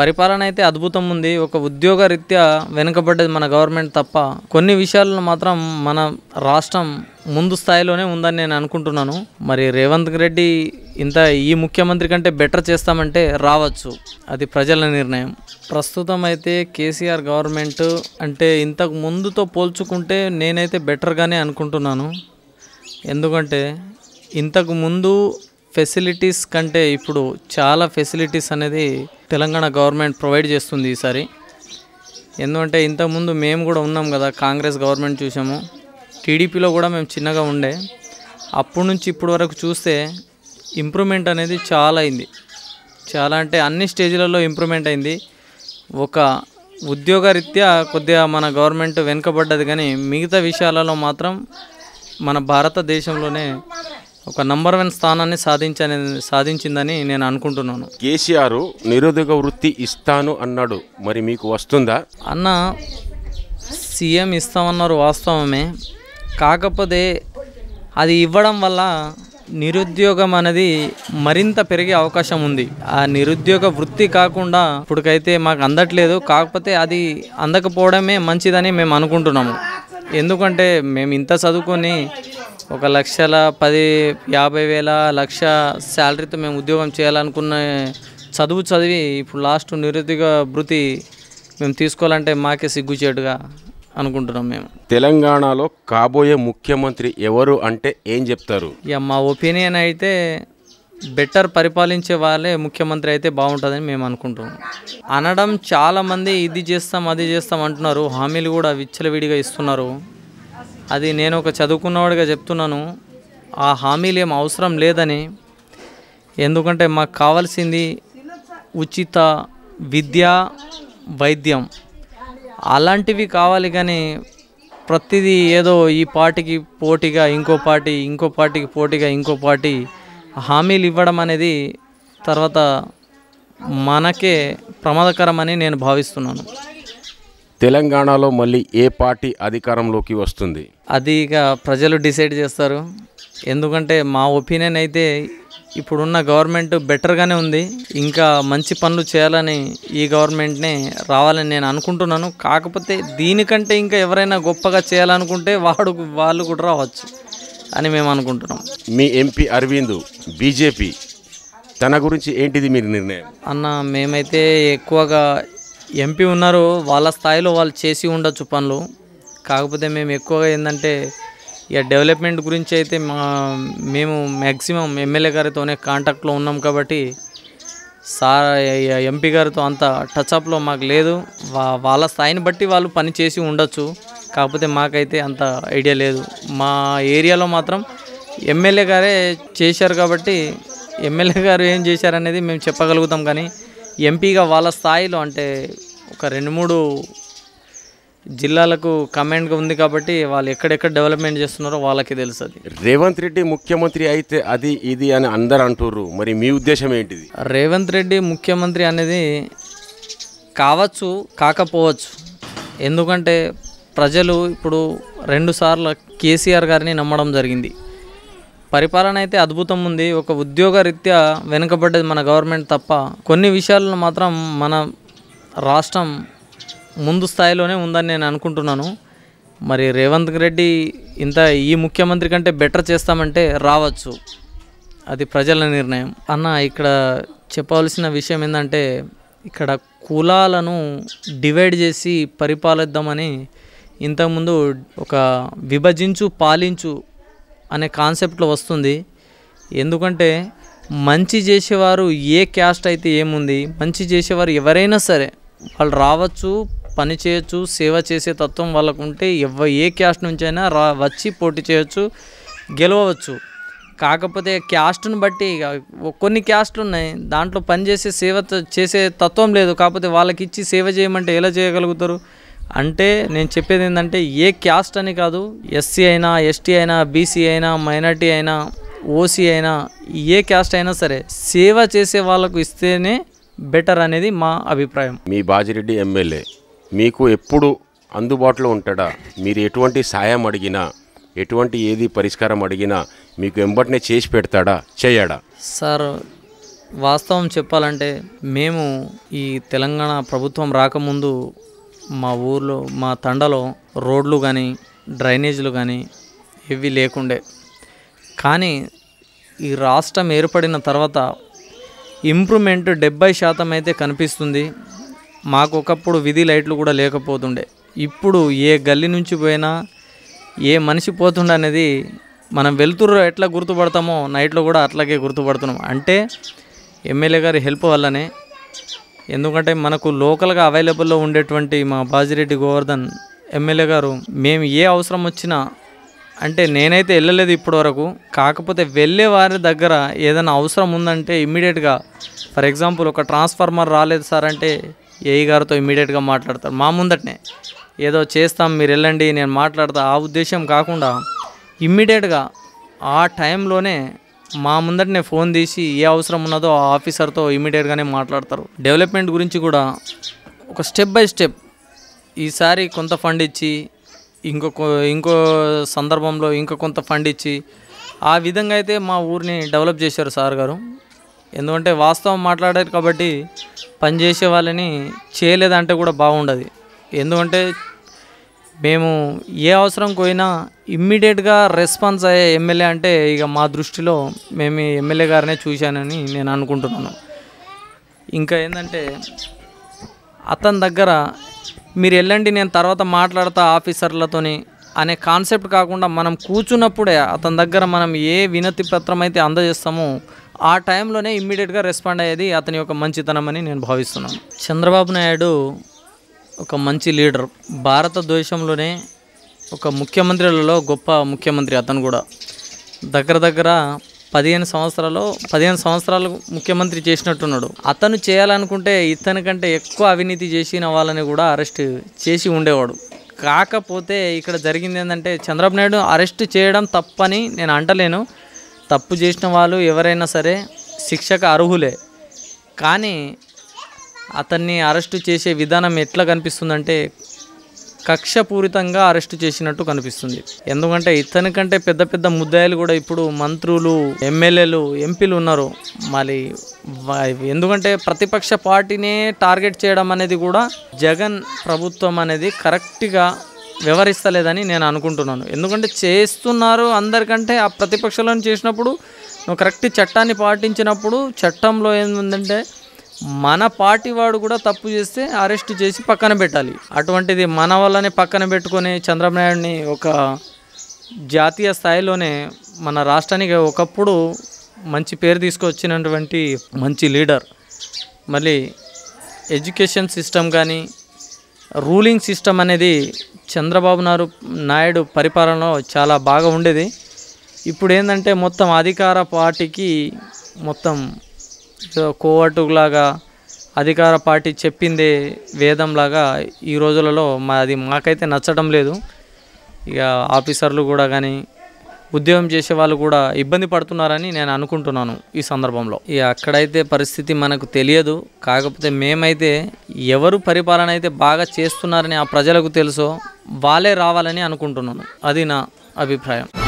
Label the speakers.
Speaker 1: పరిపాలన అయితే అద్భుతం ఉంది ఒక ఉద్యోగ రీత్యా వెనుకబడ్డది మన గవర్నమెంట్ తప్ప కొన్ని విషయాలను మాత్రం మన రాష్ట్రం ముందు స్థాయిలోనే ఉందని నేను అనుకుంటున్నాను మరి రేవంత్ రెడ్డి ఇంత ఈ ముఖ్యమంత్రి కంటే బెటర్ చేస్తామంటే రావచ్చు అది ప్రజల నిర్ణయం ప్రస్తుతం అయితే కేసీఆర్ గవర్నమెంట్ అంటే ఇంతకు ముందుతో పోల్చుకుంటే నేనైతే బెటర్గానే అనుకుంటున్నాను ఎందుకంటే ఇంతకు ముందు ఫెసిలిటీస్ కంటే ఇప్పుడు చాలా ఫెసిలిటీస్ అనేది తెలంగాణ గవర్నమెంట్ ప్రొవైడ్ చేస్తుంది ఈసారి ఎందుకంటే ఇంతకుముందు మేము కూడా ఉన్నాం కదా కాంగ్రెస్ గవర్నమెంట్ చూసాము టీడీపీలో కూడా మేము చిన్నగా ఉండే అప్పటి నుంచి ఇప్పటి వరకు చూస్తే ఇంప్రూవ్మెంట్ అనేది చాలా అయింది చాలా అంటే అన్ని స్టేజ్లలో ఇంప్రూవ్మెంట్ అయింది ఒక ఉద్యోగరీత్యా కొద్దిగా మన గవర్నమెంట్ వెనుకబడ్డది కానీ మిగతా విషయాలలో మాత్రం మన భారతదేశంలోనే ఒక నంబర్ వన్ స్థానాన్ని సాధించని సాధించిందని నేను అనుకుంటున్నాను
Speaker 2: కేసీఆర్ నిరోధక వృత్తి
Speaker 1: ఇస్తాను అన్నాడు మరి మీకు వస్తుందా అన్న సీఎం ఇస్తామన్నారు వాస్తవమే కాకపోతే అది ఇవ్వడం వల్ల నిరుద్యోగం అనేది మరింత పెరిగే అవకాశం ఉంది ఆ నిరుద్యోగ వృత్తి కాకుండా ఇప్పుడుకైతే మాకు అందట్లేదు కాకపోతే అది అందకపోవడమే మంచిదని మేము అనుకుంటున్నాము ఎందుకంటే మేము ఇంత చదువుకొని ఒక లక్షల పది యాభై వేల లక్ష శాలరీతో మేము ఉద్యోగం చేయాలనుకున్న చదువు చదివి ఇప్పుడు లాస్ట్ నిరుద్యోగ భృతి మేము తీసుకోవాలంటే మాకే సిగ్గుచేటుగా అనుకుంటున్నాం మేము
Speaker 2: తెలంగాణలో కాబోయే ముఖ్యమంత్రి ఎవరు అంటే ఏం చెప్తారు
Speaker 1: ఇక మా ఒపీనియన్ అయితే బెటర్ పరిపాలించే వాళ్ళే ముఖ్యమంత్రి అయితే బాగుంటుందని మేము అనుకుంటున్నాం అనడం చాలామంది ఇది చేస్తాం అది చేస్తాం అంటున్నారు హామీలు కూడా విచ్చలవిడిగా ఇస్తున్నారు అది నేను ఒక చదువుకున్నవాడిగా చెప్తున్నాను ఆ హామీలు ఏం అవసరం లేదని ఎందుకంటే మాకు కావాల్సింది ఉచిత విద్య వైద్యం అలాంటివి కావాలి కానీ ప్రతిదీ ఏదో ఈ పార్టీకి పోటీగా ఇంకో పార్టీ ఇంకో పార్టీకి పోటీగా ఇంకో పార్టీ హామీలు ఇవ్వడం అనేది తర్వాత మనకే ప్రమాదకరమని నేను భావిస్తున్నాను
Speaker 2: తెలంగాణలో మళ్ళీ ఏ పార్టీ అధికారంలోకి వస్తుంది
Speaker 1: అది ఇక ప్రజలు డిసైడ్ చేస్తారు ఎందుకంటే మా ఒపీనియన్ అయితే ఇప్పుడున్న గవర్నమెంట్ బెటర్గానే ఉంది ఇంకా మంచి పనులు చేయాలని ఈ గవర్నమెంట్నే రావాలని నేను అనుకుంటున్నాను కాకపోతే దీనికంటే ఇంకా ఎవరైనా గొప్పగా చేయాలనుకుంటే వాడు వాళ్ళు కూడా రావచ్చు అని మేము అనుకుంటున్నాం మీ ఎంపీ అరవింద్
Speaker 2: బీజేపీ తన గురించి ఏంటిది మీరు నిర్ణయం
Speaker 1: అన్న మేమైతే ఎక్కువగా ఎంపీ ఉన్నారు వాళ్ళ స్థాయిలో వాళ్ళు చేసి ఉండొచ్చు పనులు కాకపోతే మేము ఎక్కువగా ఏంటంటే ఇక డెవలప్మెంట్ గురించి అయితే మా మేము మ్యాక్సిమం ఎమ్మెల్యే గారితోనే కాంటాక్ట్లో ఉన్నాం కాబట్టి సార్ ఎంపీ గారితో అంత టచ్అప్లో మాకు లేదు వాళ్ళ స్థాయిని బట్టి వాళ్ళు పని చేసి ఉండొచ్చు కాకపోతే మాకైతే అంత ఐడియా లేదు మా ఏరియాలో మాత్రం ఎమ్మెల్యే గారే చేశారు కాబట్టి ఎమ్మెల్యే గారు ఏం చేశారనేది మేము చెప్పగలుగుతాం కానీ ఎంపీగా వాళ్ళ స్థాయిలో అంటే ఒక రెండు మూడు జిల్లాలకు కమాండ్గా ఉంది కాబట్టి వాళ్ళు ఎక్కడెక్కడ డెవలప్మెంట్ చేస్తున్నారో వాళ్ళకి తెలుసు అది
Speaker 2: రేవంత్ రెడ్డి ముఖ్యమంత్రి అయితే అది
Speaker 1: ఇది అని అందరు అంటుర్రు మరి మీ ఉద్దేశం ఏంటిది రేవంత్ రెడ్డి ముఖ్యమంత్రి అనేది కావచ్చు కాకపోవచ్చు ఎందుకంటే ప్రజలు ఇప్పుడు రెండుసార్లు కేసీఆర్ గారిని నమ్మడం జరిగింది పరిపాలన అయితే అద్భుతం ఉంది ఒక ఉద్యోగ రీత్యా వెనుకబడ్డది మన గవర్నమెంట్ తప్ప కొన్ని విషయాలను మాత్రం మన రాష్ట్రం ముందు స్థాయిలోనే ఉందని నేను అనుకుంటున్నాను మరి రేవంత్ రెడ్డి ఇంత ఈ ముఖ్యమంత్రి కంటే బెటర్ చేస్తామంటే రావచ్చు అది ప్రజల నిర్ణయం అన్న ఇక్కడ చెప్పవలసిన విషయం ఏంటంటే ఇక్కడ కులాలను డివైడ్ చేసి పరిపాలిద్దామని ఇంతకుముందు ఒక విభజించు పాలించు అనే కాన్సెప్ట్లో వస్తుంది ఎందుకంటే మంచి చేసేవారు ఏ క్యాస్ట్ అయితే ఏముంది మంచి చేసేవారు ఎవరైనా సరే వాళ్ళు రావచ్చు పని చేయొచ్చు సేవ చేసే తత్వం వాళ్ళకు ఉంటే ఎవ ఏ క్యాస్ట్ నుంచి అయినా రా వచ్చి పోటీ చేయొచ్చు గెలవచ్చు కాకపోతే క్యాస్ట్ను బట్టి కొన్ని క్యాస్ట్లు ఉన్నాయి దాంట్లో పనిచేసే సేవ చేసే తత్వం లేదు కాకపోతే వాళ్ళకి ఇచ్చి సేవ చేయమంటే ఎలా చేయగలుగుతారు అంటే నేను చెప్పేది ఏంటంటే ఏ క్యాస్ట్ అని కాదు ఎస్సీ అయినా ఎస్టీ అయినా బీసీ అయినా మైనార్టీ అయినా ఓసీ అయినా ఏ క్యాస్ట్ అయినా సరే సేవ చేసే వాళ్ళకు ఇస్తేనే బెటర్ అనేది మా అభిప్రాయం
Speaker 2: మీ బాజిరెడ్డి ఎమ్మెల్యే మీకు ఎప్పుడు అందుబాటులో ఉంటాడా మీరు ఎటువంటి సాయం అడిగినా ఎటువంటి ఏది పరిష్కారం అడిగినా మీకు ఎంబటినే చేసి పెడతాడా చేయడా
Speaker 1: సార్ వాస్తవం చెప్పాలంటే మేము ఈ తెలంగాణ ప్రభుత్వం రాకముందు మా ఊర్లో మా తండలో రోడ్లు కానీ డ్రైనేజీలు కానీ ఇవి లేకుండే కానీ ఈ రాష్ట్రం ఏర్పడిన తర్వాత ఇంప్రూవ్మెంట్ డెబ్బై శాతం అయితే కనిపిస్తుంది మాకు ఒకప్పుడు విధి లైట్లు కూడా లేకపోతుండే ఇప్పుడు ఏ గల్లి నుంచి పోయినా ఏ మనిషి పోతుండే అనేది మనం వెళ్తురు ఎట్లా గుర్తుపడతామో నైట్లో కూడా అట్లాగే గుర్తుపడుతున్నాం అంటే ఎమ్మెల్యే గారి హెల్ప్ వల్లనే ఎందుకంటే మనకు లోకల్గా అవైలబుల్లో ఉండేటువంటి మా బాజిరెడ్డి గోవర్ధన్ ఎమ్మెల్యే గారు మేము ఏ అవసరం వచ్చినా అంటే నేనైతే వెళ్ళలేదు ఇప్పటివరకు కాకపోతే వెళ్ళే వారి దగ్గర ఏదైనా అవసరం ఉందంటే ఇమ్మీడియట్గా ఫర్ ఎగ్జాంపుల్ ఒక ట్రాన్స్ఫార్మర్ రాలేదు సార్ అంటే ఏఈ గారితో ఇమ్మీడియట్గా మాట్లాడతారు మా ముందటనే ఏదో చేస్తాం మీరు వెళ్ళండి నేను మాట్లాడతా ఆ ఉద్దేశం కాకుండా ఇమ్మీడియట్గా ఆ టైంలోనే మా ముందట నేను ఫోన్ తీసి ఏ అవసరం ఉన్నదో ఆ ఆఫీసర్తో ఇమీడియట్గానే మాట్లాడతారు డెవలప్మెంట్ గురించి కూడా ఒక స్టెప్ బై స్టెప్ ఈసారి కొంత ఫండ్ ఇచ్చి ఇంకొక ఇంకో సందర్భంలో ఇంకా కొంత ఫండ్ ఇచ్చి ఆ విధంగా అయితే మా ఊరిని డెవలప్ చేశారు సార్ గారు ఎందుకంటే వాస్తవం మాట్లాడారు కాబట్టి పనిచేసే వాళ్ళని చేయలేదంటే కూడా బాగుండదు ఎందుకంటే మేము ఏ అవసరం పోయినా ఇమ్మీడియట్గా రెస్పాన్స్ అయ్యే ఎమ్మెల్యే అంటే ఇక మా దృష్టిలో మేము ఎమ్మెల్యే గారినే చూశానని నేను అనుకుంటున్నాను ఇంకా ఏంటంటే అతని దగ్గర మీరు వెళ్ళండి నేను తర్వాత మాట్లాడతా ఆఫీసర్లతోని అనే కాన్సెప్ట్ కాకుండా మనం కూర్చున్నప్పుడే అతని దగ్గర మనం ఏ వినతి పత్రం అయితే అందజేస్తామో ఆ టైంలోనే ఇమ్మీడియట్గా రెస్పాండ్ అయ్యేది అతని యొక్క మంచితనం అని నేను భావిస్తున్నాను చంద్రబాబు నాయుడు ఒక మంచి లీడర్ భారతదేశంలోనే ఒక ముఖ్యమంత్రులలో గొప్ప ముఖ్యమంత్రి అతను కూడా దగ్గర దగ్గర పదిహేను సంవత్సరాలు పదిహేను సంవత్సరాలు ముఖ్యమంత్రి చేసినట్టున్నాడు అతను చేయాలనుకుంటే ఇతని కంటే ఎక్కువ అవినీతి చేసిన వాళ్ళని కూడా అరెస్ట్ చేసి ఉండేవాడు కాకపోతే ఇక్కడ జరిగింది ఏంటంటే చంద్రబాబు నాయుడు అరెస్ట్ చేయడం తప్పని నేను అంటలేను తప్పు చేసిన వాళ్ళు ఎవరైనా సరే శిక్షకు అర్హులే కానీ అతన్ని అరెస్టు చేసే విధానం ఎట్లా కనిపిస్తుందంటే కక్షపూరితంగా అరెస్టు చేసినట్టు కనిపిస్తుంది ఎందుకంటే ఇతని కంటే పెద్ద పెద్ద ముద్దాయిలు కూడా ఇప్పుడు మంత్రులు ఎమ్మెల్యేలు ఎంపీలు ఉన్నారు మరి ఎందుకంటే ప్రతిపక్ష పార్టీనే టార్గెట్ చేయడం అనేది కూడా జగన్ ప్రభుత్వం అనేది కరెక్ట్గా వ్యవహరిస్తలేదని నేను అనుకుంటున్నాను ఎందుకంటే చేస్తున్నారు అందరికంటే ఆ ప్రతిపక్షాలను చేసినప్పుడు నువ్వు కరెక్ట్ చట్టాన్ని పాటించినప్పుడు చట్టంలో ఏముందంటే మన పార్టీ వాడు కూడా తప్పు చేస్తే అరెస్ట్ చేసి పక్కన పెట్టాలి అటువంటిది మన వల్లనే పక్కన పెట్టుకొని నాయుడిని ఒక జాతీయ స్థాయిలోనే మన రాష్ట్రానికి ఒకప్పుడు మంచి పేరు తీసుకొచ్చినటువంటి మంచి లీడర్ మళ్ళీ ఎడ్యుకేషన్ సిస్టమ్ కానీ రూలింగ్ సిస్టమ్ అనేది చంద్రబాబు నాయుడు నాయుడు పరిపాలనలో చాలా బాగా ఉండేది ఇప్పుడు ఏంటంటే మొత్తం అధికార పార్టీకి మొత్తం కోవట్టులాగా అధికార పార్టీ చెప్పిందే వేదంలాగా ఈ రోజులలో మా అది మాకైతే నచ్చడం లేదు ఇక ఆఫీసర్లు కూడా కానీ ఉద్యోగం చేసే వాళ్ళు కూడా ఇబ్బంది పడుతున్నారని నేను అనుకుంటున్నాను ఈ సందర్భంలో ఇక అక్కడైతే పరిస్థితి మనకు తెలియదు కాకపోతే మేమైతే ఎవరు పరిపాలన అయితే బాగా చేస్తున్నారని ఆ ప్రజలకు తెలుసో వాళ్ళే రావాలని అనుకుంటున్నాను అది నా అభిప్రాయం